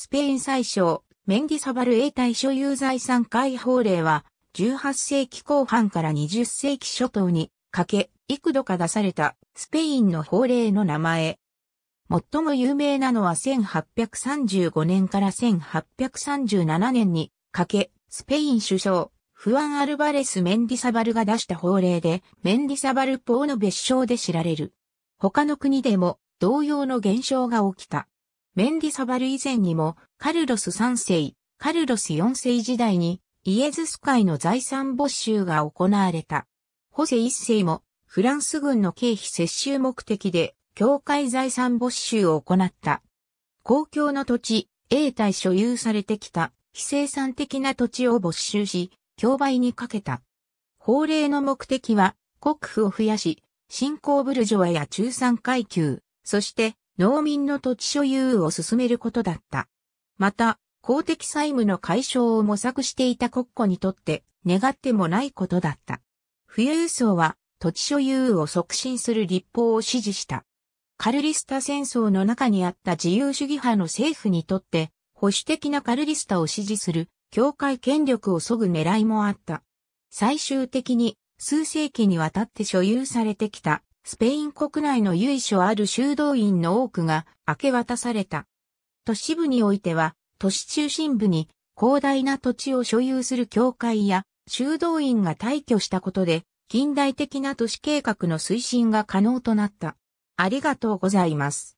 スペイン最小、メンディサバル永代所有財産解放令は、18世紀後半から20世紀初頭にかけ、幾度か出されたスペインの法令の名前。最も有名なのは1835年から1837年にかけ、スペイン首相、フアン・アルバレス・メンディサバルが出した法令で、メンディサバル法の別称で知られる。他の国でも同様の現象が起きた。メンディサバル以前にも、カルロス3世、カルロス4世時代に、イエズス会の財産没収が行われた。ホセ1世も、フランス軍の経費接収目的で、教会財産没収を行った。公共の土地、永代所有されてきた、非生産的な土地を没収し、競売にかけた。法令の目的は、国府を増やし、新興ブルジョアや中産階級、そして農民の土地所有を進めることだった。また、公的債務の解消を模索していた国庫にとって願ってもないことだった。富裕層は土地所有を促進する立法を支持した。カルリスタ戦争の中にあった自由主義派の政府にとって保守的なカルリスタを支持する教会権力を削ぐ狙いもあった。最終的に数世紀にわたって所有されてきたスペイン国内の由緒ある修道院の多くが明け渡された。都市部においては、都市中心部に広大な土地を所有する教会や修道院が退去したことで、近代的な都市計画の推進が可能となった。ありがとうございます。